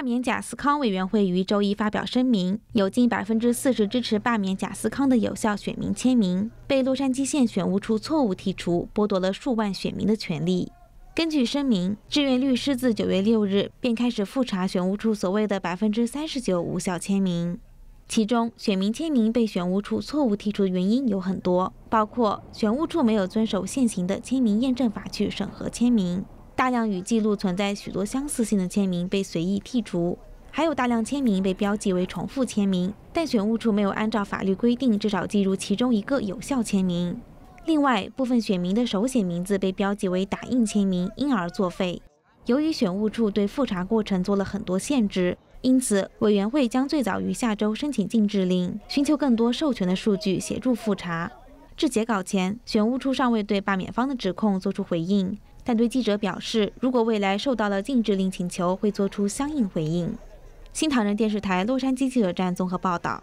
罢免贾斯康委员会于周一发表声明，有近百分之四十支持罢免贾斯康的有效选民签名被洛杉矶县选务处错误剔除，剥夺了数万选民的权利。根据声明，志愿律师自九月六日便开始复查选务处所谓的百分之三十九无效签名，其中选民签名被选务处错误剔除的原因有很多，包括选务处没有遵守现行的签名验证法去审核签名。大量与记录存在许多相似性的签名被随意剔除，还有大量签名被标记为重复签名，但选务处没有按照法律规定至少记录其中一个有效签名。另外，部分选民的手写名字被标记为打印签名，因而作废。由于选务处对复查过程做了很多限制，因此委员会将最早于下周申请禁制令，寻求更多授权的数据协助复查。至截稿前，选务处尚未对罢免方的指控作出回应。但对记者表示，如果未来受到了禁止令请求，会做出相应回应。新唐人电视台洛杉矶记者站综合报道。